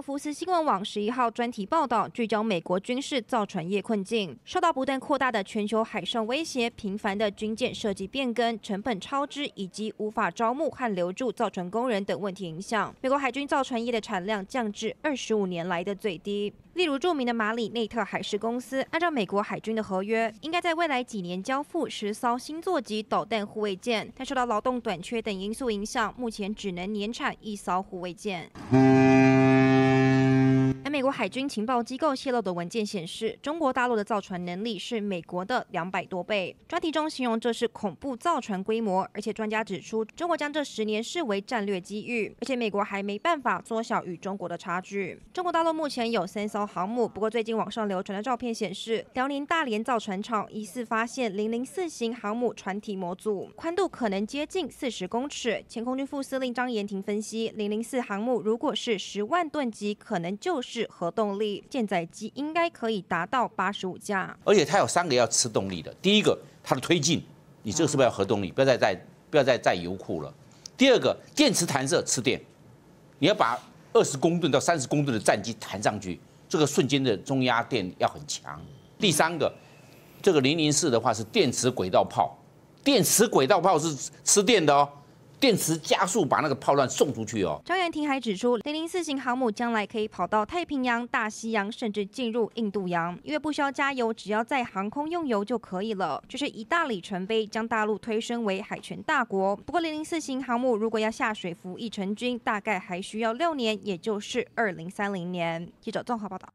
福斯新闻网十一号专题报道，聚焦美国军事造船业困境。受到不断扩大的全球海上威胁、频繁的军舰设计变更、成本超支以及无法招募和留住造船工人等问题影响，美国海军造船业的产量降至二十五年来的最低。例如，著名的马里内特海事公司，按照美国海军的合约，应该在未来几年交付十艘星座级导弹护卫舰，但受到劳动短缺等因素影响，目前只能年产一艘护卫舰。美国海军情报机构泄露的文件显示，中国大陆的造船能力是美国的两百多倍。专题中形容这是恐怖造船规模，而且专家指出，中国将这十年视为战略机遇，而且美国还没办法缩小与中国的差距。中国大陆目前有三艘航母，不过最近网上流传的照片显示，辽宁大连造船厂疑似发现零零四型航母船体模组，宽度可能接近四十公尺。前空军副司令张延廷分析，零零四航母如果是十万吨级，可能就是。核动力舰载机应该可以达到八十五架，而且它有三个要吃动力的。第一个，它的推进，你这个是不是要核动力？不要再再不要再再油库了。第二个，电磁弹射吃电，你要把二十公吨到三十公吨的战机弹上去，这个瞬间的中压电要很强。第三个，这个零零四的话是电磁轨道炮，电磁轨道炮是吃电的哦。电池加速把那个炮弹送出去哦。张元廷还指出，零零四型航母将来可以跑到太平洋、大西洋，甚至进入印度洋，因为不需要加油，只要在航空用油就可以了，就是一大里程碑，将大陆推升为海权大国。不过，零零四型航母如果要下水服役成军，大概还需要六年，也就是二零三零年。记者综合报道。